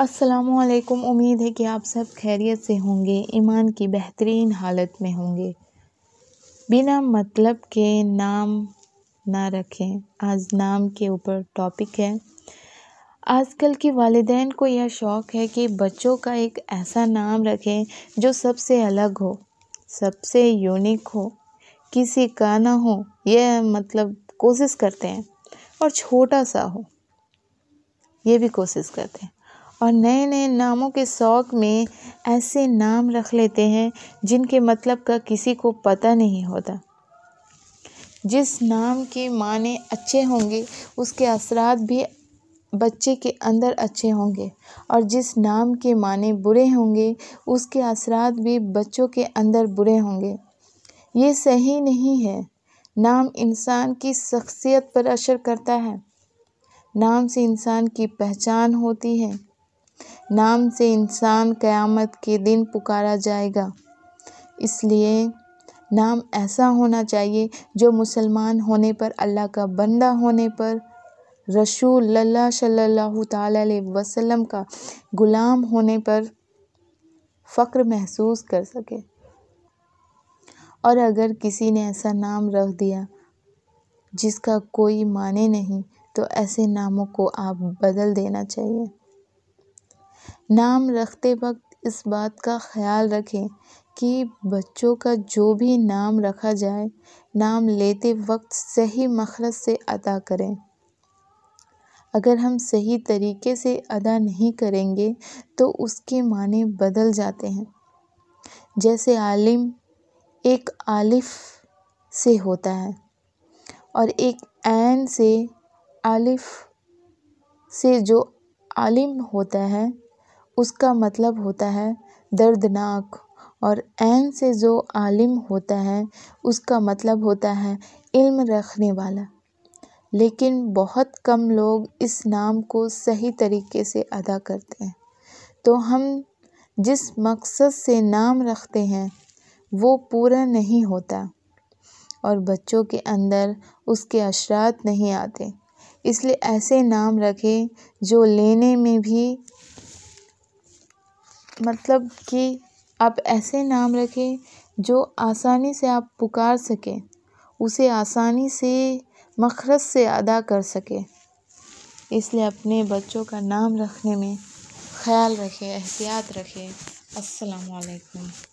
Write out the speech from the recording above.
असलकुम उम्मीद है कि आप सब खैरियत से होंगे ईमान की बेहतरीन हालत में होंगे बिना मतलब के नाम ना रखें आज नाम के ऊपर टॉपिक है आजकल के वालदेन को यह शौक़ है कि बच्चों का एक ऐसा नाम रखें जो सबसे अलग हो सबसे यूनिक हो किसी का ना हो यह मतलब कोशिश करते हैं और छोटा सा हो ये भी कोशिश करते हैं और नए नए नामों के शौक़ में ऐसे नाम रख लेते हैं जिनके मतलब का किसी को पता नहीं होता जिस नाम के माने अच्छे होंगे उसके असरात भी बच्चे के अंदर अच्छे होंगे और जिस नाम के माने बुरे होंगे उसके असरात भी बच्चों के अंदर बुरे होंगे ये सही नहीं है नाम इंसान की शख्सियत पर असर करता है नाम से इंसान की पहचान होती है नाम से इंसान क़यामत के दिन पुकारा जाएगा इसलिए नाम ऐसा होना चाहिए जो मुसलमान होने पर अल्लाह का बंदा होने पर रसूल अल्लाह सल्लल्लाहु अलैहि वसल्लम का ग़ुलाम होने पर फ़ख्र महसूस कर सके और अगर किसी ने ऐसा नाम रख दिया जिसका कोई माने नहीं तो ऐसे नामों को आप बदल देना चाहिए नाम रखते वक्त इस बात का ख़याल रखें कि बच्चों का जो भी नाम रखा जाए नाम लेते वक्त सही मख़रज से अदा करें अगर हम सही तरीके से अदा नहीं करेंगे तो उसके माने बदल जाते हैं जैसे आलिम एक आलिफ़ से होता है और एक ऐन से आलिफ़ से जो आलिम होता है उसका मतलब होता है दर्दनाक और ऐन से जो आलिम होता है उसका मतलब होता है इल्म रखने वाला लेकिन बहुत कम लोग इस नाम को सही तरीके से अदा करते हैं तो हम जिस मकसद से नाम रखते हैं वो पूरा नहीं होता और बच्चों के अंदर उसके अशरात नहीं आते इसलिए ऐसे नाम रखें जो लेने में भी मतलब कि आप ऐसे नाम रखें जो आसानी से आप पुकार सकें उसे आसानी से मखरज से अदा कर सकें इसलिए अपने बच्चों का नाम रखने में ख्याल रखें एहतियात रखें अस्सलाम वालेकुम